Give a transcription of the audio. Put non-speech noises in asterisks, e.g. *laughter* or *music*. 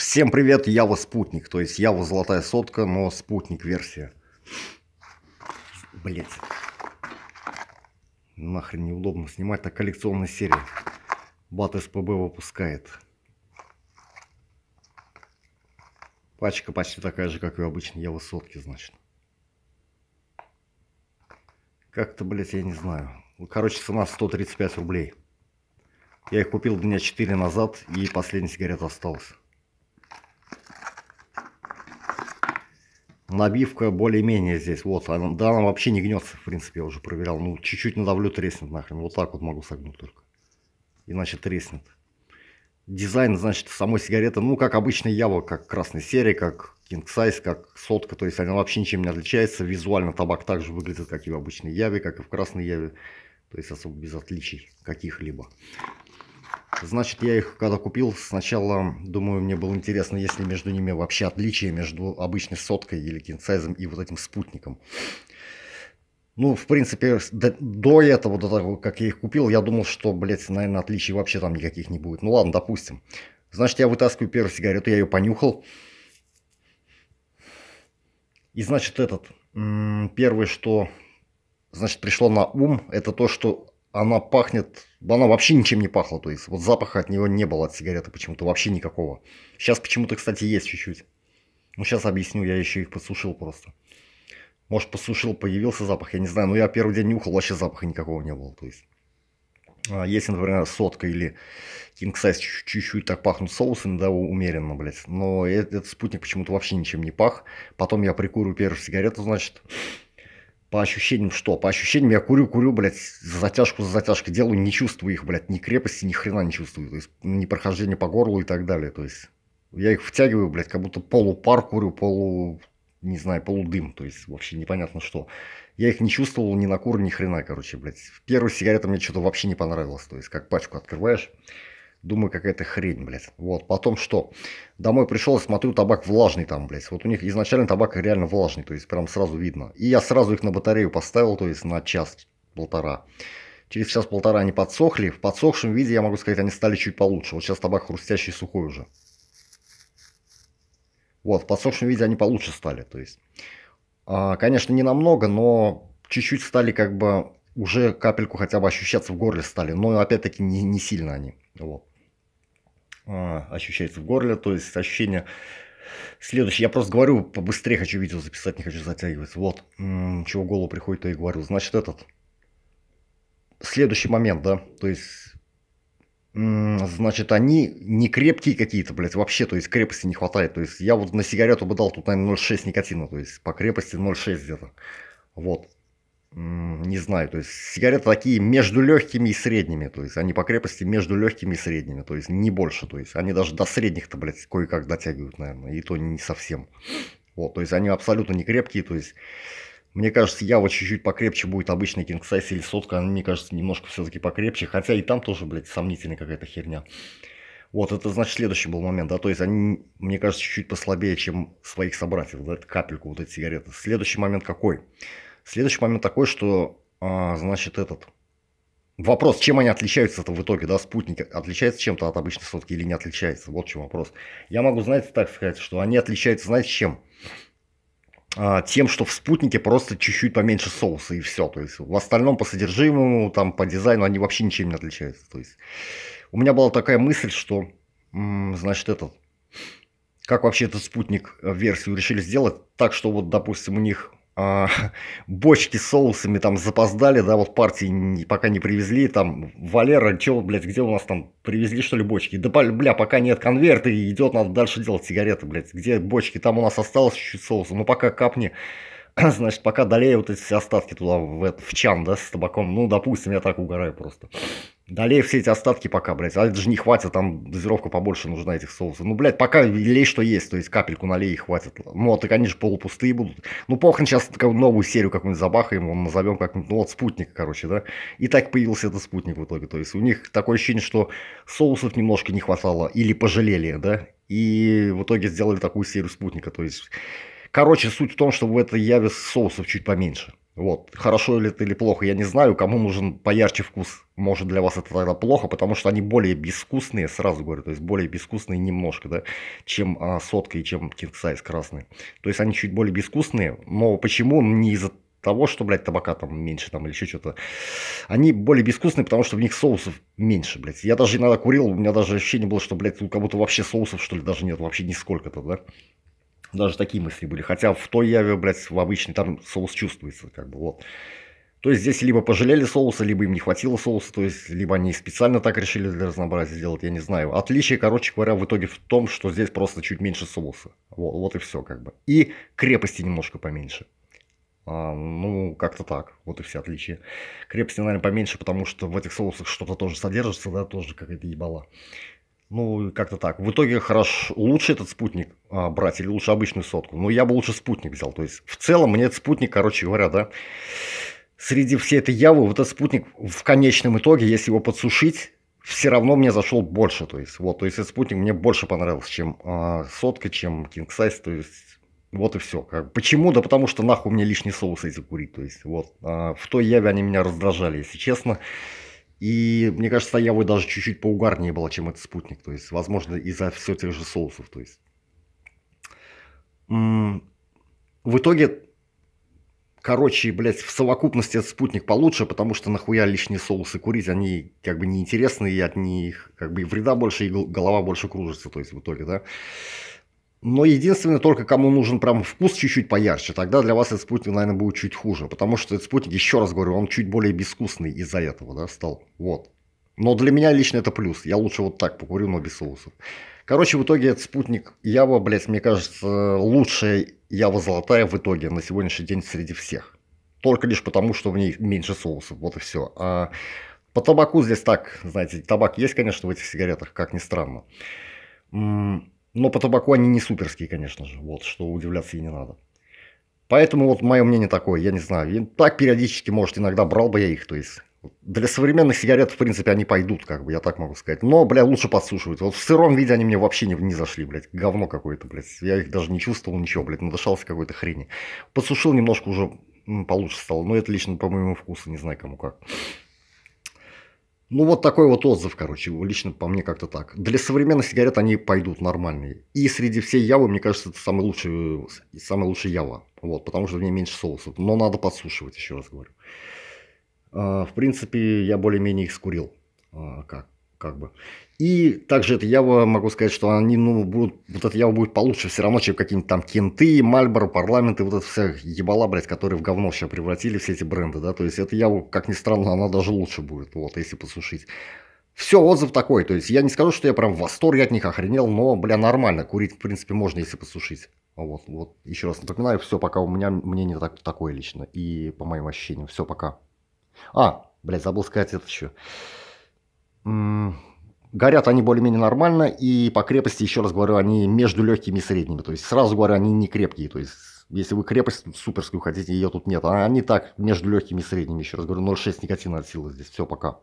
Всем привет, я вас Спутник, то есть я вас Золотая Сотка, но Спутник версия. Блять. Нахрен неудобно снимать, так коллекционная серия. Бат СПБ выпускает. Пачка почти такая же, как и обычно, я вас Сотки, значит. Как-то, блять, я не знаю. Короче, цена 135 рублей. Я их купил дня 4 назад, и последняя сигарета осталась. Набивка более-менее здесь, вот, она, да, она вообще не гнется, в принципе, я уже проверял. Ну, чуть-чуть надавлю, треснет нахрен. Вот так вот могу согнуть только. Иначе треснет. Дизайн, значит, самой сигареты, ну, как обычный Ява, как красной серии, как King Size, как сотка, то есть она вообще ничем не отличается. Визуально табак также выглядит, как и в обычной Яве, как и в красной Яве. То есть особо без отличий каких-либо. Значит, я их когда купил, сначала, думаю, мне было интересно, есть ли между ними вообще отличие между обычной соткой или кинсайзом и вот этим спутником. Ну, в принципе, до, этого, до того, как я их купил, я думал, что, блядь, наверное, отличий вообще там никаких не будет. Ну ладно, допустим. Значит, я вытаскиваю первую сигарету, я ее понюхал. И, значит, этот, первое, что, значит, пришло на ум, это то, что она пахнет, она вообще ничем не пахла, то есть вот запаха от него не было, от сигареты почему-то вообще никакого. Сейчас почему-то, кстати, есть чуть-чуть. Ну, сейчас объясню, я еще их посушил просто. Может, посушил, появился запах, я не знаю, но я первый день нюхал, вообще запаха никакого не было, то есть. А если, например, сотка или King Size чуть-чуть так пахнут соусами, да, умеренно, блядь. Но этот, этот спутник почему-то вообще ничем не пах. Потом я прикурю первую сигарету, значит, по ощущениям что? По ощущениям я курю, курю, блядь, затяжку за затяжкой делаю, не чувствую их, блядь, ни крепости, ни хрена не чувствую, то есть ни прохождение по горлу и так далее, то есть я их втягиваю, блядь, как будто полупар курю, полу, не знаю, полудым, то есть вообще непонятно что. Я их не чувствовал ни на кур, ни хрена, короче, блядь. Первая сигарета мне что-то вообще не понравилась, то есть как пачку открываешь, Думаю, какая-то хрень, блядь. Вот, потом что? Домой пришел, смотрю, табак влажный там, блядь. Вот у них изначально табак реально влажный, то есть прям сразу видно. И я сразу их на батарею поставил, то есть на час-полтора. Через час-полтора они подсохли. В подсохшем виде, я могу сказать, они стали чуть получше. Вот сейчас табак хрустящий, сухой уже. Вот, в подсохшем виде они получше стали, то есть. А, конечно, не намного, но чуть-чуть стали как бы уже капельку хотя бы ощущаться в горле стали. Но опять-таки не, не сильно они. Вот. А, ощущается в горле, то есть ощущение Следующий, я просто говорю, побыстрее хочу видео записать, не хочу затягивать. Вот, чего голову приходит, то и говорю. Значит, этот. Следующий момент, да, то есть... Значит, они не крепкие какие-то, блядь, вообще, то есть крепости не хватает. То есть я вот на сигарету бы дал тут, наверное, 0,6 никотина, то есть по крепости 0,6 где-то. Вот, не знаю, то есть сигареты такие между легкими и средними, то есть они по крепости между легкими и средними, то есть не больше, то есть они даже до средних-то, блядь, кое-как дотягивают, наверное, и то не совсем. Вот, то есть они абсолютно не крепкие, то есть мне кажется, я вот чуть-чуть покрепче будет обычный King Size или сотка, она, мне кажется, немножко все-таки покрепче, хотя и там тоже, блядь, сомнительная какая-то херня. Вот, это значит следующий был момент, да, то есть они, мне кажется, чуть-чуть послабее, чем своих собратьев, да, капельку вот эти сигареты. Следующий момент какой? Следующий момент такой, что, а, значит, этот вопрос, чем они отличаются-то в итоге, да, спутники отличаются чем-то от обычной сотки или не отличаются? вот в чем вопрос. Я могу, знаете, так сказать, что они отличаются, знаете, чем? А, тем, что в спутнике просто чуть-чуть поменьше соуса и все. То есть в остальном по содержимому, там, по дизайну они вообще ничем не отличаются. То есть у меня была такая мысль, что, значит, этот, как вообще этот спутник э, версию решили сделать так, что вот, допустим, у них а, бочки с соусами там запоздали, да, вот партии пока не привезли, там, Валера, чё, блядь, где у нас там, привезли, что ли, бочки? Да, бля, пока нет конверта, идет, надо дальше делать сигареты, блядь, где бочки, там у нас осталось чуть-чуть соуса, ну, пока капни, *clears throat* значит, пока долею вот эти все остатки туда, в, в чан, да, с табаком, ну, допустим, я так угораю просто. Далее все эти остатки пока, блядь, а это же не хватит, там дозировка побольше нужна этих соусов. Ну, блядь, пока лей, что есть, то есть капельку налей и хватит. Ну, а так они же полупустые будут. Ну, похрен, сейчас такую новую серию какую-нибудь забахаем, он назовем как-нибудь, ну, вот спутник, короче, да. И так появился этот спутник в итоге, то есть у них такое ощущение, что соусов немножко не хватало или пожалели, да, и в итоге сделали такую серию спутника, то есть Короче, суть в том, что в этой яве соусов чуть поменьше. Вот, хорошо ли это или плохо, я не знаю, кому нужен поярче вкус, может для вас это тогда плохо, потому что они более безвкусные, сразу говорю, то есть более безвкусные немножко, да, чем а, сотка и чем king size красный. То есть они чуть более безвкусные, но почему? Не из-за того, что, блядь, табака там меньше там или еще что-то. Они более безвкусные, потому что в них соусов меньше, блядь. Я даже иногда курил, у меня даже ощущение было, что, блядь, у как будто вообще соусов, что ли, даже нет, вообще нисколько-то, да. Даже такие мысли были. Хотя в той яве, блядь, в обычной, там соус чувствуется, как бы, вот. То есть здесь либо пожалели соуса, либо им не хватило соуса, то есть либо они специально так решили для разнообразия сделать, я не знаю. Отличие, короче говоря, в итоге в том, что здесь просто чуть меньше соуса. Вот, вот и все как бы. И крепости немножко поменьше. А, ну, как-то так. Вот и все отличия. Крепости, наверное, поменьше, потому что в этих соусах что-то тоже содержится, да, тоже какая-то ебала. Ну, как-то так. В итоге хорошо, лучше этот спутник а, брать или лучше обычную сотку? Ну, я бы лучше спутник взял. То есть, в целом, мне этот спутник, короче говоря, да, среди всей этой явы, вот этот спутник в конечном итоге, если его подсушить, все равно мне зашел больше. То есть, вот, то есть, этот спутник мне больше понравился, чем а, сотка, чем King Size. То есть, вот и все. Почему? Да потому что нахуй мне лишний соус эти курить. То есть, вот, а, в той яве они меня раздражали, если честно. И мне кажется, Аявы даже чуть-чуть поугарнее было, чем этот спутник. То есть, возможно, из-за все тех же соусов. То есть. В итоге, короче, блядь, в совокупности этот спутник получше, потому что нахуя лишние соусы курить, они как бы неинтересны, и от них как бы вреда больше, и голова больше кружится, то есть в итоге, да. Но единственное, только кому нужен прям вкус чуть-чуть поярче, тогда для вас этот спутник, наверное, будет чуть хуже. Потому что этот спутник, еще раз говорю, он чуть более безвкусный из-за этого, да, стал. Вот. Но для меня лично это плюс. Я лучше вот так покурю, но без соусов. Короче, в итоге этот спутник Ява, блядь, мне кажется, лучшая Ява золотая в итоге на сегодняшний день среди всех. Только лишь потому, что в ней меньше соусов. Вот и все. А по табаку здесь так, знаете, табак есть, конечно, в этих сигаретах, как ни странно. Но по табаку они не суперские, конечно же. Вот, что удивляться и не надо. Поэтому вот мое мнение такое, я не знаю. так периодически, может, иногда брал бы я их, то есть... Для современных сигарет, в принципе, они пойдут, как бы, я так могу сказать. Но, бля, лучше подсушивать. Вот в сыром виде они мне вообще не, не зашли, блядь. Говно какое-то, блядь. Я их даже не чувствовал, ничего, блядь. Надышался какой-то хрени. Подсушил немножко уже получше стало. Но это лично по моему вкусу, не знаю кому как. Ну, вот такой вот отзыв, короче, лично по мне как-то так. Для современных сигарет они пойдут нормальные. И среди всей явы, мне кажется, это самый лучший, самый лучший ява. Вот, потому что в ней меньше соуса. Но надо подсушивать, еще раз говорю. А, в принципе, я более-менее их скурил. А, как? как бы. И также это я могу сказать, что они, ну, будут, вот это Ява будет получше все равно, чем какие-нибудь там Кенты, Мальборо, Парламенты, вот это вся ебала, блядь, которые в говно сейчас превратили все эти бренды, да, то есть это Ява, как ни странно, она даже лучше будет, вот, если посушить. Все, отзыв такой, то есть я не скажу, что я прям в восторге от них охренел, но, бля, нормально, курить, в принципе, можно, если посушить. Вот, вот, еще раз напоминаю, все, пока у меня мнение так, такое лично, и по моим ощущениям, все, пока. А, блядь, забыл сказать это еще горят они более-менее нормально, и по крепости, еще раз говорю, они между легкими и средними. То есть, сразу говорю, они не крепкие. То есть, если вы крепость суперскую хотите, ее тут нет. А они так между легкими и средними. Еще раз говорю, 0,6 никотина от силы здесь. Все, пока.